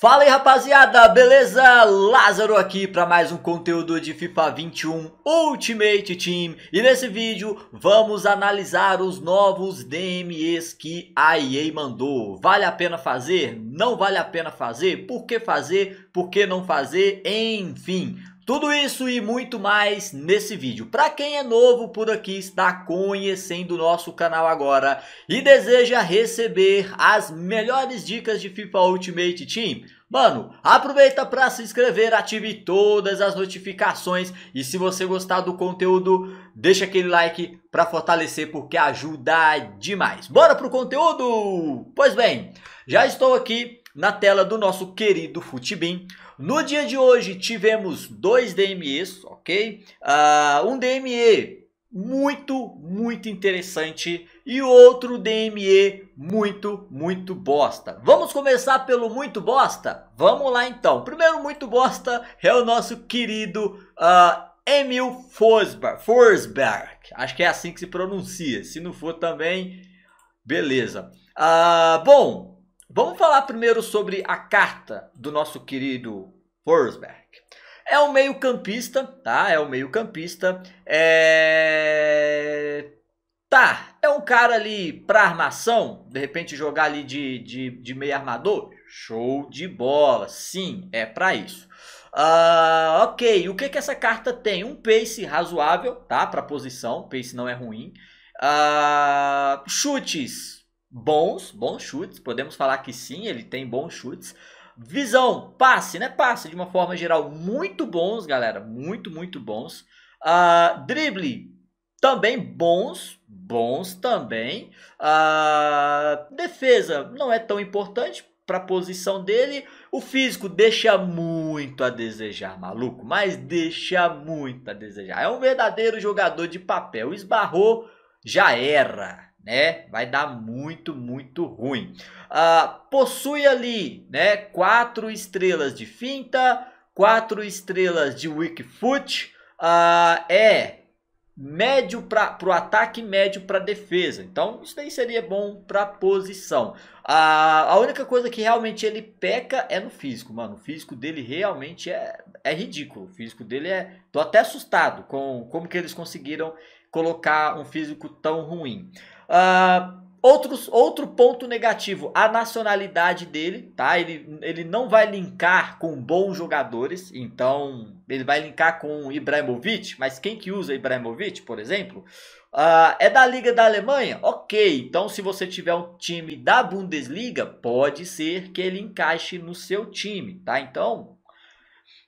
Fala aí rapaziada, beleza? Lázaro aqui para mais um conteúdo de FIFA 21 Ultimate Team E nesse vídeo vamos analisar os novos DMEs que a EA mandou Vale a pena fazer? Não vale a pena fazer? Por que fazer? Por que não fazer? Enfim, tudo isso e muito mais nesse vídeo. Para quem é novo por aqui, está conhecendo o nosso canal agora e deseja receber as melhores dicas de FIFA Ultimate Team, Mano, aproveita para se inscrever, ative todas as notificações e se você gostar do conteúdo, deixa aquele like para fortalecer porque ajuda demais. Bora pro conteúdo? Pois bem, já estou aqui na tela do nosso querido Futibin. No dia de hoje tivemos dois DMEs, ok? Uh, um DME muito, muito interessante e outro DME muito, muito bosta. Vamos começar pelo muito bosta? Vamos lá então. Primeiro muito bosta é o nosso querido uh, Emil Forsberg, Forsberg. Acho que é assim que se pronuncia. Se não for também, beleza. Uh, bom, Vamos falar primeiro sobre a carta do nosso querido Forsberg. É um meio-campista, tá? É um meio-campista. É... Tá, é um cara ali para armação, de repente jogar ali de, de, de meio armador? Show de bola, sim, é para isso. Uh, ok, o que que essa carta tem? Um pace razoável, tá? Para posição, pace não é ruim. Uh, chutes bons, bons chutes, podemos falar que sim, ele tem bons chutes. Visão, passe, né? Passe de uma forma geral, muito bons, galera, muito, muito bons. Uh, drible, também bons, bons também. Uh, defesa, não é tão importante para a posição dele. O físico deixa muito a desejar, maluco, mas deixa muito a desejar. É um verdadeiro jogador de papel, esbarrou, já era né? Vai dar muito, muito ruim. Ah, possui ali, né? Quatro estrelas de finta, quatro estrelas de weak foot. Ah, é médio para o ataque, médio para defesa. Então isso daí seria bom para posição. Ah, a única coisa que realmente ele peca é no físico, mano. O físico dele realmente é, é ridículo. O físico dele é. Tô até assustado com como que eles conseguiram colocar um físico tão ruim. Uh, outros, outro ponto negativo, a nacionalidade dele, tá? Ele, ele não vai linkar com bons jogadores, então ele vai linkar com Ibrahimovic, mas quem que usa Ibrahimovic, por exemplo? Uh, é da Liga da Alemanha? Ok, então se você tiver um time da Bundesliga, pode ser que ele encaixe no seu time, tá? Então,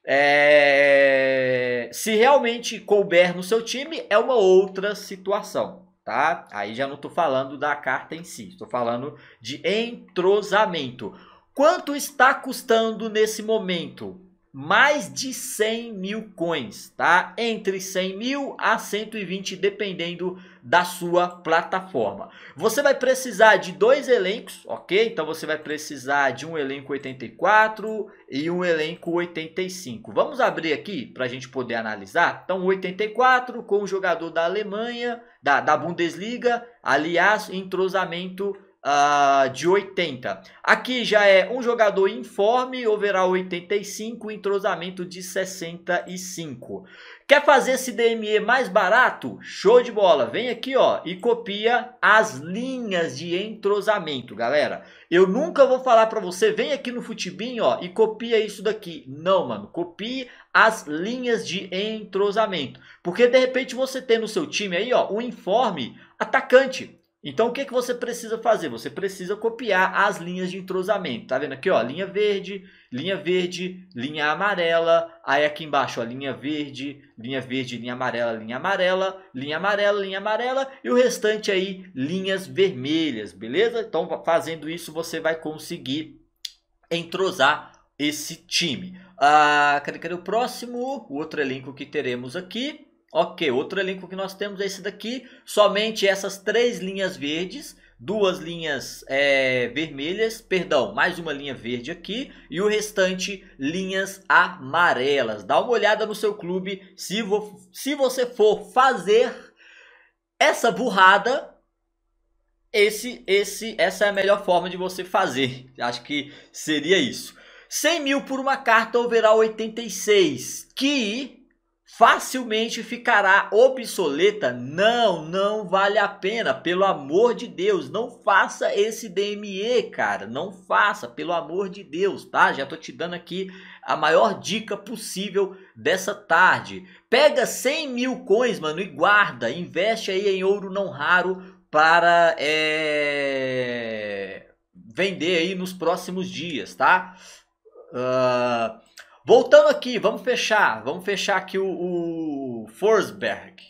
é... Se realmente couber no seu time, é uma outra situação, tá? Aí já não estou falando da carta em si, estou falando de entrosamento. Quanto está custando nesse momento mais de 100 mil coins, tá? Entre 100 mil a 120, dependendo da sua plataforma. Você vai precisar de dois elencos, ok? Então você vai precisar de um elenco 84 e um elenco 85. Vamos abrir aqui para a gente poder analisar? Então 84 com o jogador da Alemanha, da, da Bundesliga, aliás, entrosamento uh, de 80. Aqui já é um jogador informe, overall 85, entrosamento de 65. Quer fazer esse DME mais barato? Show de bola! Vem aqui ó e copia as linhas de entrosamento, galera. Eu nunca vou falar para você, vem aqui no Futibin ó, e copia isso daqui. Não, mano, copie as linhas de entrosamento. Porque de repente você tem no seu time aí ó, um informe atacante. Então o que, que você precisa fazer? Você precisa copiar as linhas de entrosamento. Tá vendo aqui, ó, linha verde, linha verde, linha amarela, aí aqui embaixo, ó, linha verde, linha verde, linha amarela, linha amarela, linha amarela, linha amarela e o restante aí linhas vermelhas, beleza? Então fazendo isso você vai conseguir entrosar esse time. Ah, cadê, cadê o próximo? O outro elenco que teremos aqui Ok, outro elenco que nós temos é esse daqui. Somente essas três linhas verdes, duas linhas é, vermelhas, perdão, mais uma linha verde aqui e o restante linhas amarelas. Dá uma olhada no seu clube. Se, vo se você for fazer essa burrada, esse, esse, essa é a melhor forma de você fazer. Acho que seria isso. 100 mil por uma carta overall 86, que facilmente ficará obsoleta. Não, não vale a pena, pelo amor de Deus, não faça esse DME, cara, não faça, pelo amor de Deus, tá? Já tô te dando aqui a maior dica possível dessa tarde. Pega 100 mil coins, mano, e guarda, investe aí em ouro não raro para é... vender aí nos próximos dias, tá? Uh Voltando aqui, vamos fechar. Vamos fechar aqui o, o Forsberg.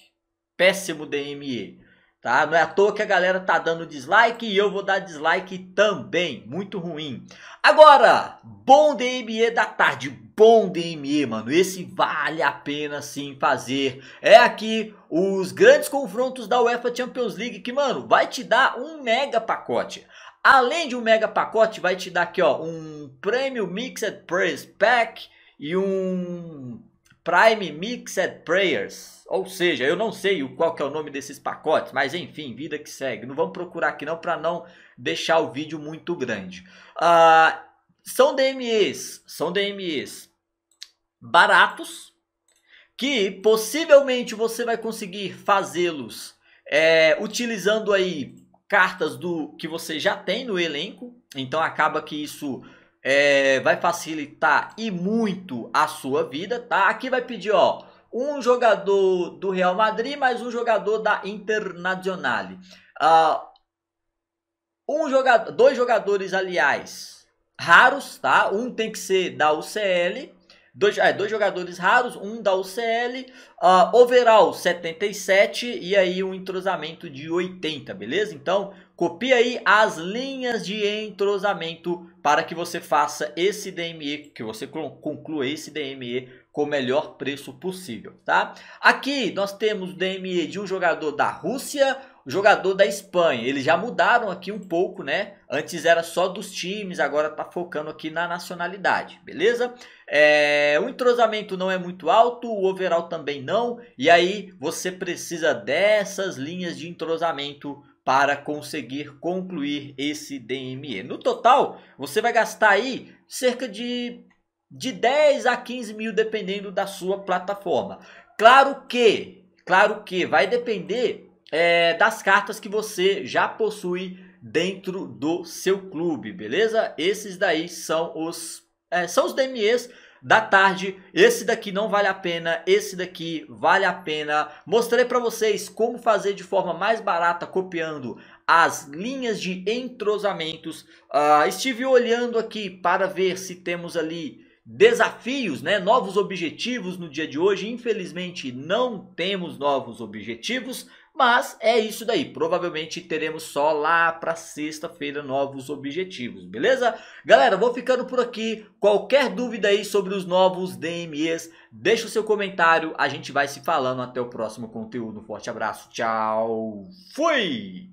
Péssimo DME. Tá? Não é à toa que a galera tá dando dislike e eu vou dar dislike também. Muito ruim. Agora, bom DME da tarde. Bom DME, mano. Esse vale a pena sim fazer. É aqui os grandes confrontos da UEFA Champions League que, mano, vai te dar um mega pacote. Além de um mega pacote, vai te dar aqui, ó, um prêmio Mixed Press Pack e um Prime Mixed Prayers. Ou seja, eu não sei qual que é o nome desses pacotes, mas enfim, vida que segue. Não vamos procurar aqui não para não deixar o vídeo muito grande. Uh, são DMEs, são DMEs baratos, que possivelmente você vai conseguir fazê-los é, utilizando aí cartas do que você já tem no elenco. Então acaba que isso é, vai facilitar e muito a sua vida, tá? Aqui vai pedir, ó, um jogador do Real Madrid mais um jogador da Internazionale. Uh, um jogador, dois jogadores, aliás, raros, tá? Um tem que ser da UCL, dois, é, dois jogadores raros, um da UCL, uh, ah, overall 77 e aí um entrosamento de 80, beleza? Então, Copie aí as linhas de entrosamento para que você faça esse DME, que você conclua esse DME com o melhor preço possível, tá? Aqui nós temos o DME de um jogador da Rússia, jogador da Espanha. Eles já mudaram aqui um pouco, né? Antes era só dos times, agora tá focando aqui na nacionalidade, beleza? É, o entrosamento não é muito alto, o overall também não. E aí você precisa dessas linhas de entrosamento para conseguir concluir esse DME. No total, você vai gastar aí cerca de, de 10 a 15 mil, dependendo da sua plataforma. Claro que, claro que vai depender é, das cartas que você já possui dentro do seu clube, beleza? Esses daí são os, é, são os DMEs da tarde. Esse daqui não vale a pena, esse daqui vale a pena. Mostrei para vocês como fazer de forma mais barata copiando as linhas de entrosamentos. Uh, ah, estive olhando aqui para ver se temos ali desafios, né? novos objetivos no dia de hoje. Infelizmente não temos novos objetivos, mas é isso daí. Provavelmente teremos só lá para sexta-feira novos objetivos, beleza? Galera, vou ficando por aqui. Qualquer dúvida aí sobre os novos DMEs, deixa o seu comentário. A gente vai se falando. Até o próximo conteúdo. Um forte abraço. Tchau. Fui!